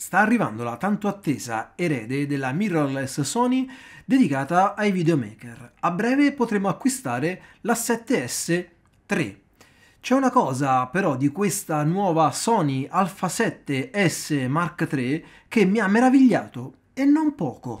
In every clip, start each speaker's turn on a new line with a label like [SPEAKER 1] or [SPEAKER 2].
[SPEAKER 1] sta arrivando la tanto attesa erede della mirrorless Sony dedicata ai videomaker. A breve potremo acquistare la 7S 3. C'è una cosa però di questa nuova Sony Alpha 7S Mark III che mi ha meravigliato e non poco.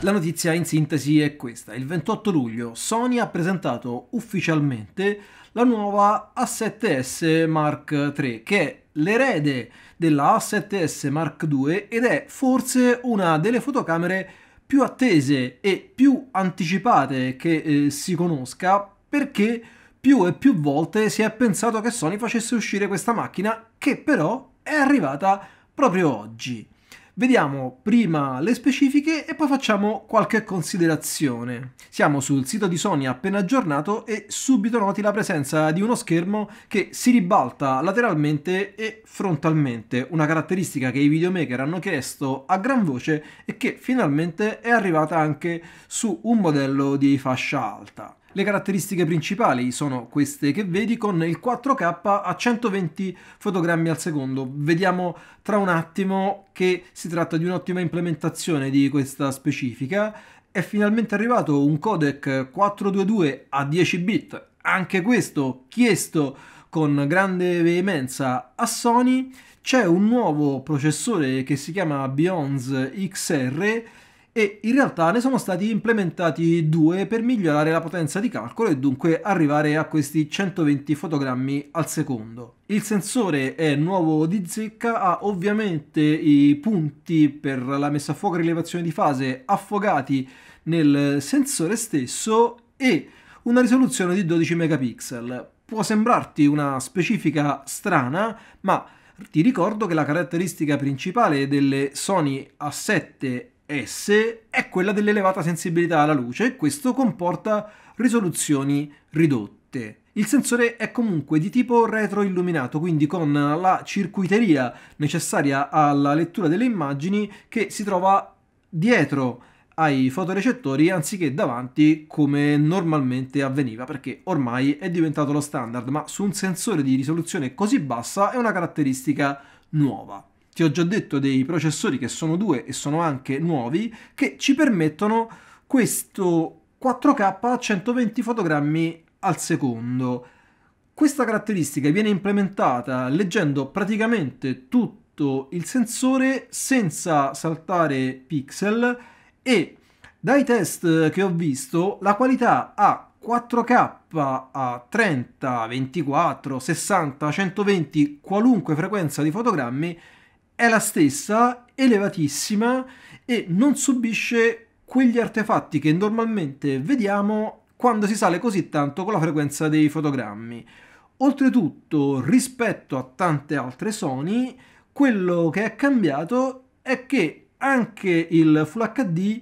[SPEAKER 1] La notizia in sintesi è questa. Il 28 luglio Sony ha presentato ufficialmente la nuova A7S Mark III, che è l'erede della A7S Mark II ed è forse una delle fotocamere più attese e più anticipate che eh, si conosca perché più e più volte si è pensato che Sony facesse uscire questa macchina che però è arrivata proprio oggi. Vediamo prima le specifiche e poi facciamo qualche considerazione. Siamo sul sito di Sony appena aggiornato e subito noti la presenza di uno schermo che si ribalta lateralmente e frontalmente, una caratteristica che i videomaker hanno chiesto a gran voce e che finalmente è arrivata anche su un modello di fascia alta. Le caratteristiche principali sono queste che vedi con il 4K a 120 fotogrammi al secondo. Vediamo tra un attimo che si tratta di un'ottima implementazione di questa specifica. È finalmente arrivato un codec 422 a 10 bit, anche questo chiesto con grande veemenza a Sony. C'è un nuovo processore che si chiama Beyond XR e in realtà ne sono stati implementati due per migliorare la potenza di calcolo e dunque arrivare a questi 120 fotogrammi al secondo. Il sensore è nuovo di zecca, ha ovviamente i punti per la messa a fuoco e rilevazione di fase affogati nel sensore stesso e una risoluzione di 12 megapixel. Può sembrarti una specifica strana, ma ti ricordo che la caratteristica principale delle Sony A7 S è quella dell'elevata sensibilità alla luce e questo comporta risoluzioni ridotte. Il sensore è comunque di tipo retroilluminato, quindi con la circuiteria necessaria alla lettura delle immagini che si trova dietro ai fotorecettori anziché davanti come normalmente avveniva perché ormai è diventato lo standard ma su un sensore di risoluzione così bassa è una caratteristica nuova. Ti ho già detto dei processori che sono due e sono anche nuovi, che ci permettono questo 4K a 120 fotogrammi al secondo. Questa caratteristica viene implementata leggendo praticamente tutto il sensore senza saltare pixel e dai test che ho visto la qualità a 4K a 30, 24, 60, 120, qualunque frequenza di fotogrammi è la stessa, elevatissima e non subisce quegli artefatti che normalmente vediamo quando si sale così tanto con la frequenza dei fotogrammi. Oltretutto, rispetto a tante altre Sony, quello che è cambiato è che anche il Full HD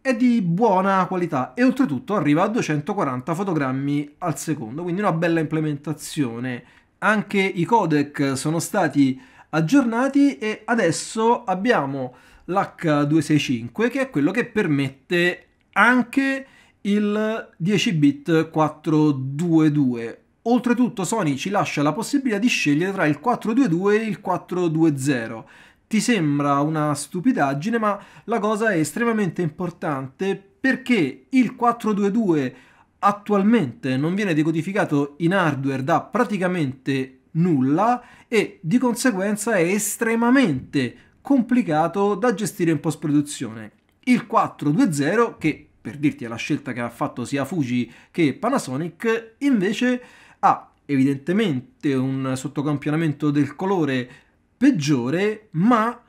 [SPEAKER 1] è di buona qualità e oltretutto arriva a 240 fotogrammi al secondo, quindi una bella implementazione. Anche i codec sono stati aggiornati e adesso abbiamo l'H265 che è quello che permette anche il 10 bit 422. Oltretutto Sony ci lascia la possibilità di scegliere tra il 422 e il 420. Ti sembra una stupidaggine, ma la cosa è estremamente importante perché il 422 attualmente non viene decodificato in hardware da praticamente nulla e di conseguenza è estremamente complicato da gestire in post-produzione. Il 420, che per dirti è la scelta che ha fatto sia Fuji che Panasonic, invece ha evidentemente un sottocampionamento del colore peggiore, ma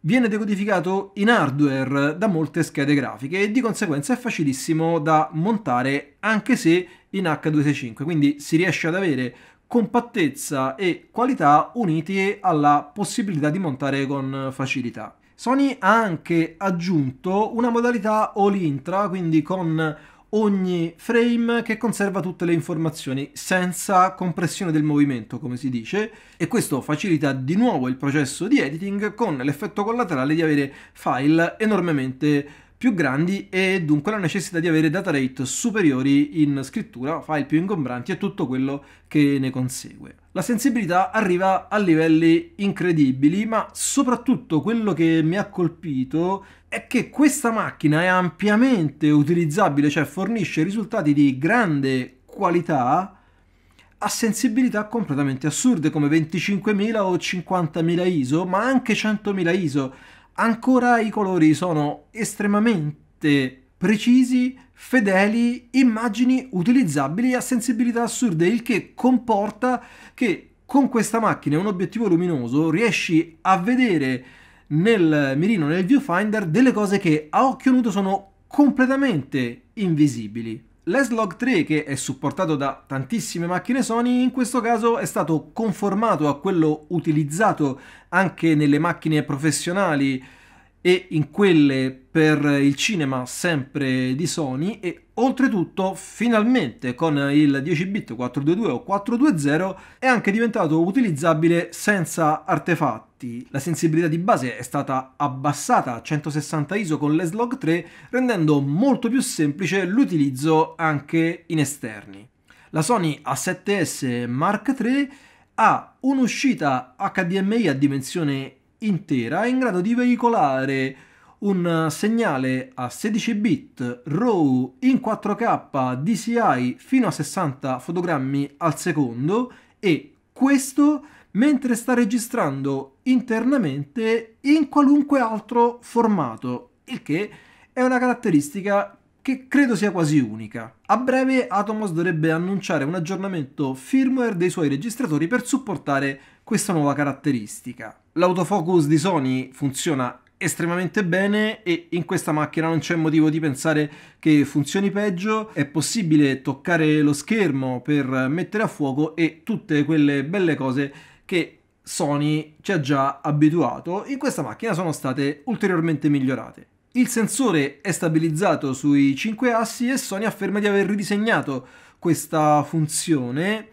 [SPEAKER 1] viene decodificato in hardware da molte schede grafiche e di conseguenza è facilissimo da montare anche se in H265, quindi si riesce ad avere compattezza e qualità uniti alla possibilità di montare con facilità. Sony ha anche aggiunto una modalità all-intra, quindi con ogni frame che conserva tutte le informazioni senza compressione del movimento, come si dice, e questo facilita di nuovo il processo di editing con l'effetto collaterale di avere file enormemente più grandi e dunque la necessità di avere data rate superiori in scrittura, file più ingombranti e tutto quello che ne consegue. La sensibilità arriva a livelli incredibili, ma soprattutto quello che mi ha colpito è che questa macchina è ampiamente utilizzabile, cioè fornisce risultati di grande qualità a sensibilità completamente assurde come 25.000 o 50.000 ISO, ma anche 100.000 ISO ancora i colori sono estremamente precisi, fedeli, immagini utilizzabili a sensibilità assurde, il che comporta che con questa macchina e un obiettivo luminoso riesci a vedere nel mirino, nel viewfinder, delle cose che a occhio nudo sono completamente invisibili. L'Slog 3, che è supportato da tantissime macchine Sony, in questo caso è stato conformato a quello utilizzato anche nelle macchine professionali e in quelle per il cinema sempre di Sony e oltretutto finalmente con il 10 bit 422 o 420 è anche diventato utilizzabile senza artefatti. La sensibilità di base è stata abbassata a 160 ISO con l'Eslog 3 rendendo molto più semplice l'utilizzo anche in esterni. La Sony A7S Mark III ha un'uscita HDMI a dimensione intera è in grado di veicolare un segnale a 16 bit RAW in 4K DCI fino a 60 fotogrammi al secondo e questo mentre sta registrando internamente in qualunque altro formato, il che è una caratteristica che credo sia quasi unica. A breve Atomos dovrebbe annunciare un aggiornamento firmware dei suoi registratori per supportare questa nuova caratteristica. L'autofocus di Sony funziona estremamente bene e in questa macchina non c'è motivo di pensare che funzioni peggio, è possibile toccare lo schermo per mettere a fuoco e tutte quelle belle cose che Sony ci ha già abituato, in questa macchina sono state ulteriormente migliorate. Il sensore è stabilizzato sui 5 assi e Sony afferma di aver ridisegnato questa funzione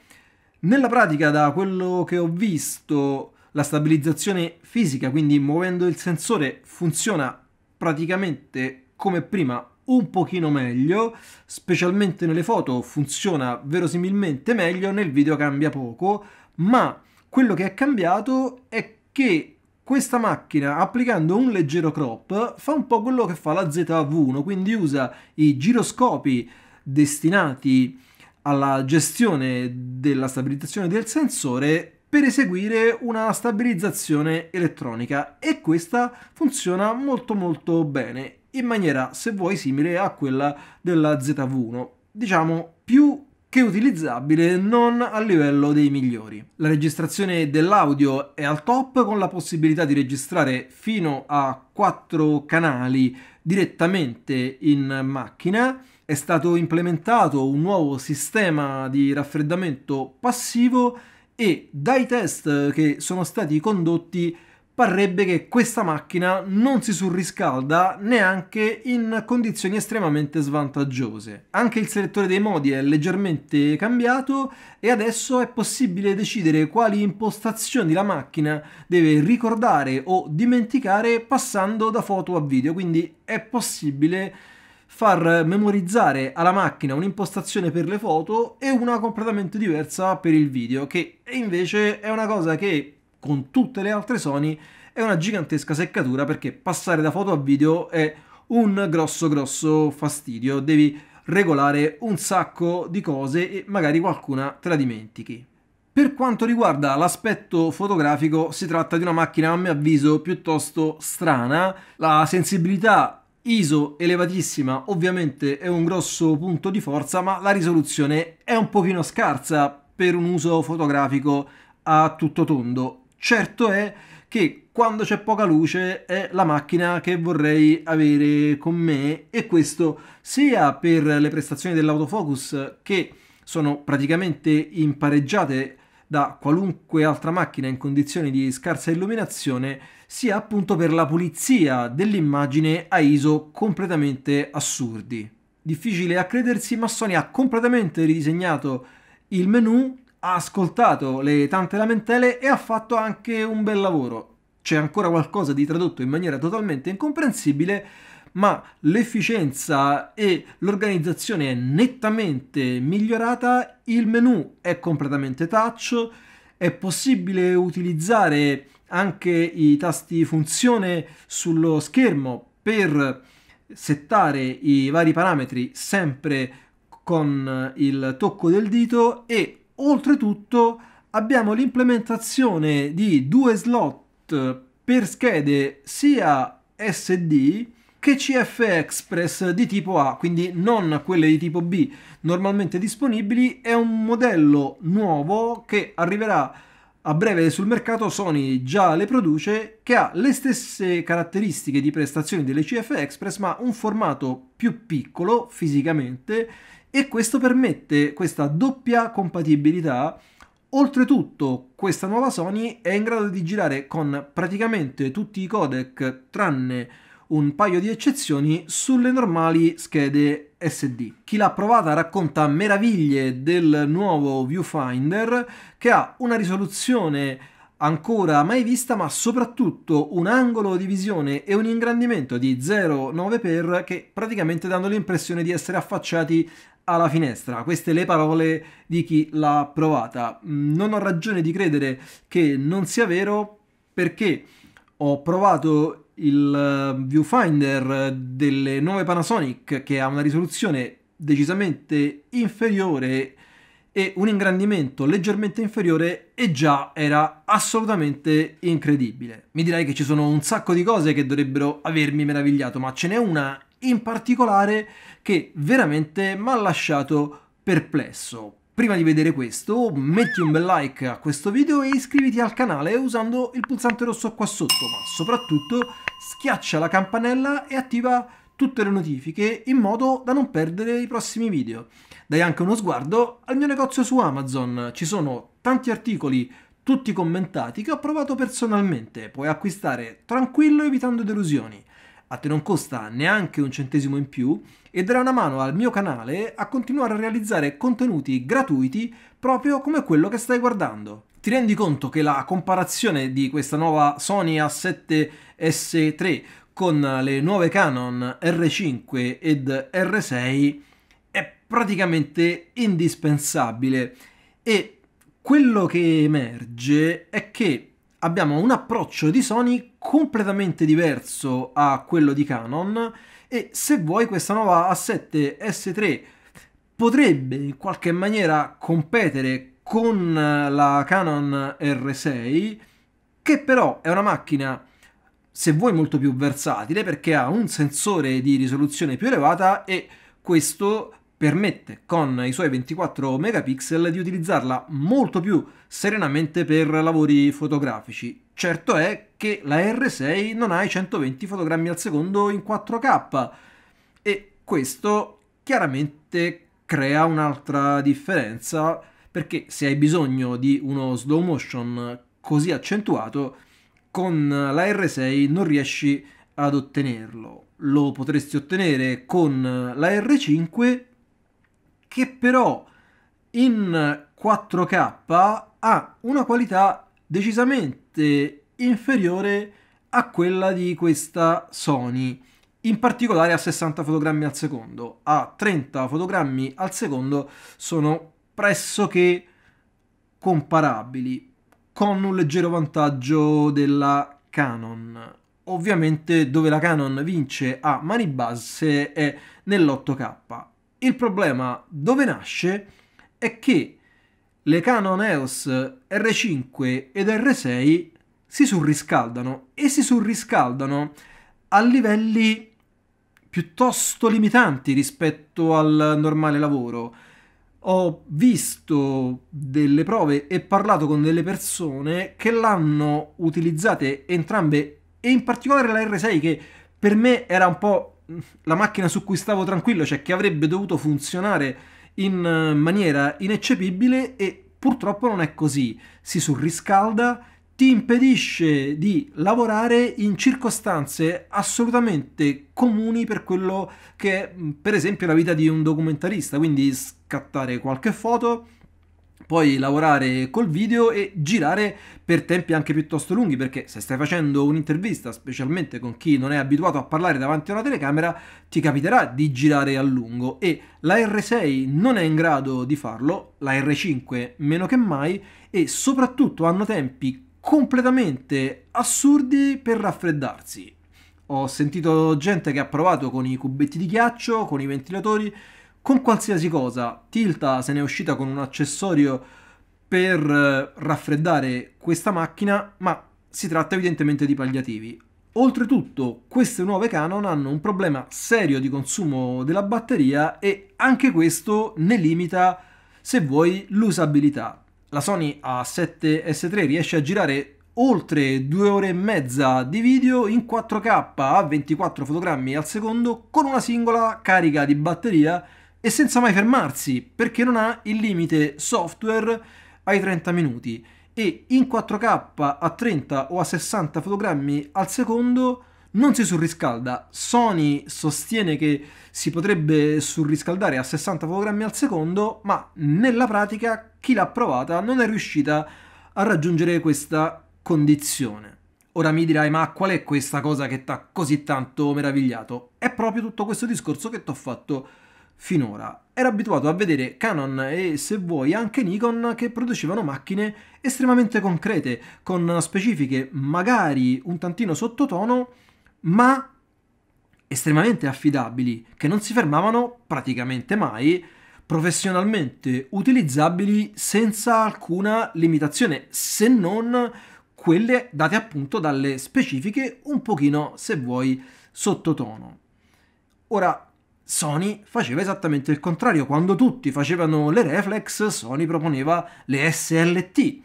[SPEAKER 1] nella pratica, da quello che ho visto, la stabilizzazione fisica, quindi muovendo il sensore, funziona praticamente come prima un pochino meglio, specialmente nelle foto funziona verosimilmente meglio, nel video cambia poco, ma quello che è cambiato è che questa macchina applicando un leggero crop fa un po' quello che fa la ZV1, quindi usa i giroscopi destinati alla gestione della stabilizzazione del sensore per eseguire una stabilizzazione elettronica e questa funziona molto molto bene in maniera se vuoi simile a quella della ZV1 diciamo più che utilizzabile non a livello dei migliori. La registrazione dell'audio è al top con la possibilità di registrare fino a 4 canali direttamente in macchina è stato implementato un nuovo sistema di raffreddamento passivo e dai test che sono stati condotti parrebbe che questa macchina non si surriscalda neanche in condizioni estremamente svantaggiose. Anche il selettore dei modi è leggermente cambiato e adesso è possibile decidere quali impostazioni la macchina deve ricordare o dimenticare passando da foto a video, quindi è possibile far memorizzare alla macchina un'impostazione per le foto e una completamente diversa per il video, che invece è una cosa che con tutte le altre Sony è una gigantesca seccatura perché passare da foto a video è un grosso grosso fastidio, devi regolare un sacco di cose e magari qualcuna te la dimentichi. Per quanto riguarda l'aspetto fotografico, si tratta di una macchina a mio avviso piuttosto strana, la sensibilità ISO elevatissima ovviamente è un grosso punto di forza, ma la risoluzione è un pochino scarsa per un uso fotografico a tutto tondo. Certo è che quando c'è poca luce è la macchina che vorrei avere con me e questo sia per le prestazioni dell'autofocus che sono praticamente impareggiate da qualunque altra macchina in condizioni di scarsa illuminazione, sia appunto per la pulizia dell'immagine a ISO completamente assurdi. Difficile a credersi, ma Sony ha completamente ridisegnato il menu, ha ascoltato le tante lamentele e ha fatto anche un bel lavoro. C'è ancora qualcosa di tradotto in maniera totalmente incomprensibile, ma l'efficienza e l'organizzazione è nettamente migliorata, il menu è completamente touch, è possibile utilizzare anche i tasti funzione sullo schermo per settare i vari parametri sempre con il tocco del dito e oltretutto abbiamo l'implementazione di due slot per schede sia SD che CF Express di tipo A, quindi non quelle di tipo B normalmente disponibili, è un modello nuovo che arriverà a breve sul mercato Sony già le produce che ha le stesse caratteristiche di prestazioni delle CF Express ma un formato più piccolo fisicamente e questo permette questa doppia compatibilità. Oltretutto questa nuova Sony è in grado di girare con praticamente tutti i codec tranne un paio di eccezioni sulle normali schede SD. Chi l'ha provata racconta meraviglie del nuovo viewfinder che ha una risoluzione ancora mai vista, ma soprattutto un angolo di visione e un ingrandimento di 0,9x che praticamente danno l'impressione di essere affacciati alla finestra. Queste le parole di chi l'ha provata. Mm, non ho ragione di credere che non sia vero perché ho provato il ehm, viewfinder delle nuove Panasonic che ha una risoluzione decisamente inferiore e un ingrandimento leggermente inferiore e già era assolutamente incredibile. Mi direi che ci sono un sacco di cose che dovrebbero avermi meravigliato, ma ce n'è una in particolare che veramente mi ha lasciato perplesso. Prima di vedere questo, metti un bel like a questo video e iscriviti al canale usando il pulsante rosso qua sotto, ma soprattutto schiaccia la campanella e attiva tutte le notifiche in modo da non perdere i prossimi video. Dai anche uno sguardo al mio negozio su Amazon, ci sono tanti articoli tutti commentati che ho provato personalmente, puoi acquistare tranquillo evitando delusioni a te non costa neanche un centesimo in più e darà una mano al mio canale a continuare a realizzare contenuti gratuiti proprio come quello che stai guardando. Ti rendi conto che la comparazione di questa nuova Sony A7S3 con le nuove Canon R5 ed R6 è praticamente indispensabile e quello che emerge è che abbiamo un approccio di Sony completamente diverso a quello di Canon e se vuoi questa nuova A7S3 potrebbe in qualche maniera competere con la Canon R6 che però è una macchina se vuoi molto più versatile perché ha un sensore di risoluzione più elevata e questo permette con i suoi 24 megapixel di utilizzarla molto più serenamente per lavori fotografici. Certo è che la R6 non ha i 120 fotogrammi al secondo in 4K e questo chiaramente crea un'altra differenza perché se hai bisogno di uno slow motion così accentuato con la R6 non riesci ad ottenerlo. Lo potresti ottenere con la R5 che però in 4K ha una qualità decisamente inferiore a quella di questa Sony, in particolare a 60 fotogrammi al secondo. A 30 fotogrammi al secondo sono pressoché comparabili, con un leggero vantaggio della Canon. Ovviamente dove la Canon vince a mani basse è nell'8K. Il problema dove nasce è che le Canon EOS R5 ed R6 si surriscaldano e si surriscaldano a livelli piuttosto limitanti rispetto al normale lavoro. Ho visto delle prove e parlato con delle persone che l'hanno utilizzate entrambe e in particolare la R6 che per me era un po' la macchina su cui stavo tranquillo, cioè che avrebbe dovuto funzionare in eh, maniera ineccepibile e purtroppo non è così. Si surriscalda, ti impedisce di lavorare in circostanze assolutamente comuni per quello che è, mm, per esempio, la vita di un documentarista, quindi scattare qualche foto, puoi lavorare col video e girare per tempi anche piuttosto lunghi perché se stai facendo un'intervista specialmente con chi non è abituato a parlare davanti a una telecamera ti capiterà di girare a lungo e la R6 non è in grado di farlo, la R5 meno che mai e soprattutto hanno tempi completamente assurdi per raffreddarsi. Ho sentito gente che ha provato con i cubetti di ghiaccio, con i ventilatori con qualsiasi cosa. Tilta se n'è uscita con un accessorio per eh, raffreddare questa macchina, ma si tratta evidentemente di palliativi. Oltretutto, queste nuove Canon hanno un problema serio di consumo della batteria e anche questo ne limita, se vuoi, l'usabilità. La Sony A7S3 riesce a girare oltre due ore e mezza di video in 4K a 24 fotogrammi al secondo con una singola carica di batteria e senza mai fermarsi perché non ha il limite software ai 30 minuti e in 4K a 30 o a 60 fotogrammi al secondo non si surriscalda. Sony sostiene che si potrebbe surriscaldare a 60 fotogrammi al secondo, ma nella pratica chi l'ha provata non è riuscita a raggiungere questa condizione. Ora mi dirai, ma qual è questa cosa che ti ha così tanto meravigliato? È proprio tutto questo discorso che ti ho fatto finora. Era abituato a vedere Canon e, se vuoi, anche Nikon che producevano macchine estremamente concrete, con specifiche magari un tantino sottotono, ma estremamente affidabili, che non si fermavano praticamente mai, professionalmente utilizzabili senza alcuna limitazione, se non quelle date appunto dalle specifiche un pochino, se vuoi, sottotono. Ora, Sony faceva esattamente il contrario, quando tutti facevano le reflex, Sony proponeva le SLT,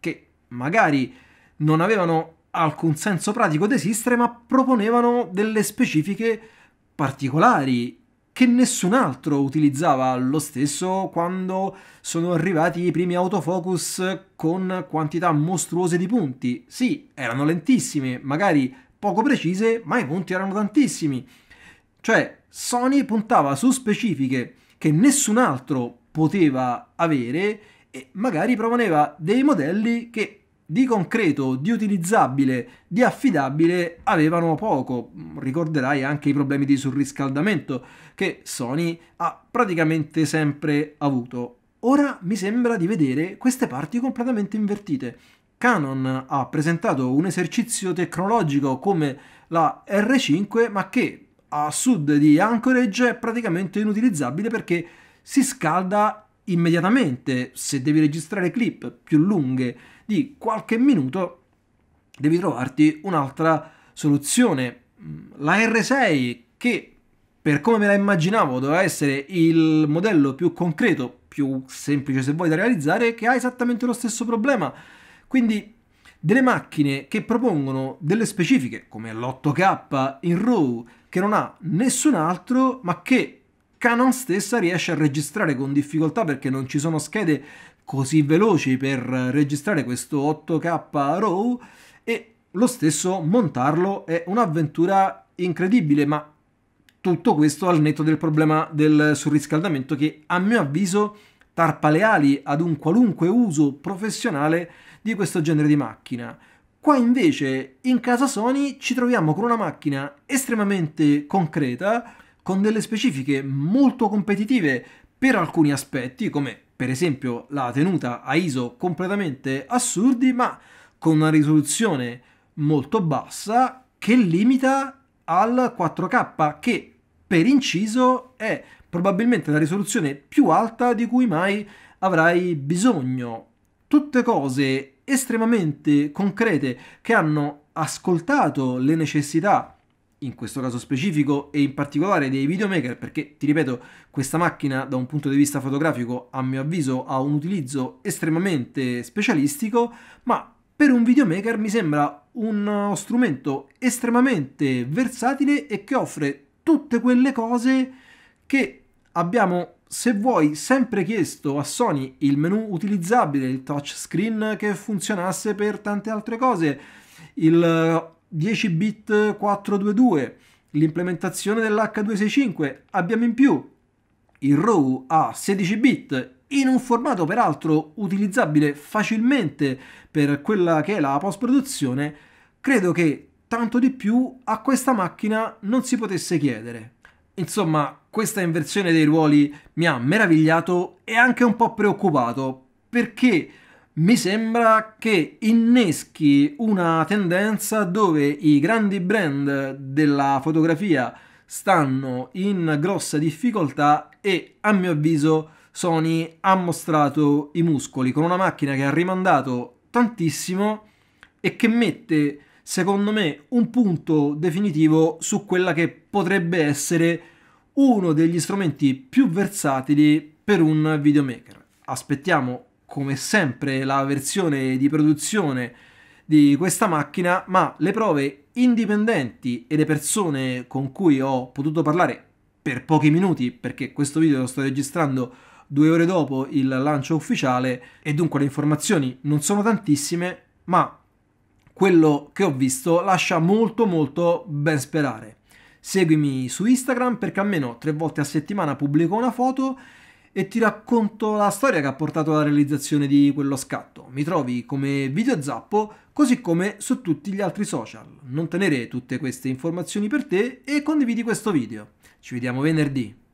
[SPEAKER 1] che magari non avevano alcun senso pratico ad esistere, ma proponevano delle specifiche particolari che nessun altro utilizzava lo stesso quando sono arrivati i primi autofocus con quantità mostruose di punti. Sì, erano lentissime, magari poco precise, ma i punti erano tantissimi. Cioè, Sony puntava su specifiche che nessun altro poteva avere e magari proponeva dei modelli che di concreto, di utilizzabile, di affidabile avevano poco. Ricorderai anche i problemi di surriscaldamento che Sony ha praticamente sempre avuto. Ora mi sembra di vedere queste parti completamente invertite. Canon ha presentato un esercizio tecnologico come la R5, ma che a sud di Anchorage è praticamente inutilizzabile perché si scalda immediatamente. Se devi registrare clip più lunghe di qualche minuto, devi trovarti un'altra soluzione. Mm, la R6 che per come me la immaginavo doveva essere il modello più concreto, più semplice se vuoi da realizzare, che ha esattamente lo stesso problema. Quindi delle macchine che propongono delle specifiche come l'8K in RAW che non ha nessun altro, ma che Canon stessa riesce a registrare con difficoltà perché non ci sono schede così veloci per registrare questo 8K RAW e lo stesso montarlo è un'avventura incredibile, ma tutto questo al netto del problema del surriscaldamento che a mio avviso tarpa le ali ad un qualunque uso professionale di questo genere di macchina. Qua invece in casa Sony ci troviamo con una macchina estremamente concreta, con delle specifiche molto competitive per alcuni aspetti, come per esempio la tenuta a ISO completamente assurdi, ma con una risoluzione molto bassa che limita al 4K, che per inciso è probabilmente la risoluzione più alta di cui mai avrai bisogno. Tutte cose estremamente concrete che hanno ascoltato le necessità in questo caso specifico e in particolare dei videomaker perché ti ripeto questa macchina da un punto di vista fotografico a mio avviso ha un utilizzo estremamente specialistico ma per un videomaker mi sembra uno strumento estremamente versatile e che offre tutte quelle cose che abbiamo se vuoi, sempre chiesto a Sony il menu utilizzabile, il touchscreen che funzionasse per tante altre cose, il 10 eh, bit 422, l'implementazione dell'H265, abbiamo in più il RAW a 16 bit in un formato peraltro utilizzabile facilmente per quella che è la post produzione, credo che tanto di più a questa macchina non si potesse chiedere. Insomma, questa inversione dei ruoli mi ha meravigliato e anche un po' preoccupato, perché mi sembra che inneschi una tendenza dove i grandi brand della fotografia stanno in grossa difficoltà e a mio avviso Sony ha mostrato i muscoli con una macchina che ha rimandato tantissimo e che mette secondo me, un punto definitivo su quella che potrebbe essere uno degli strumenti più versatili per un videomaker. Aspettiamo come sempre la versione di produzione di questa macchina, ma le prove indipendenti e le persone con cui ho potuto parlare per pochi minuti, perché questo video lo sto registrando due ore dopo il lancio ufficiale e dunque le informazioni non sono tantissime, ma quello che ho visto lascia molto molto ben sperare. Seguimi su Instagram perché almeno tre volte a settimana pubblico una foto e ti racconto la storia che ha portato alla realizzazione di quello scatto. Mi trovi come Video Zappo, così come su tutti gli altri social. Non tenere tutte queste informazioni per te e condividi questo video. Ci vediamo venerdì.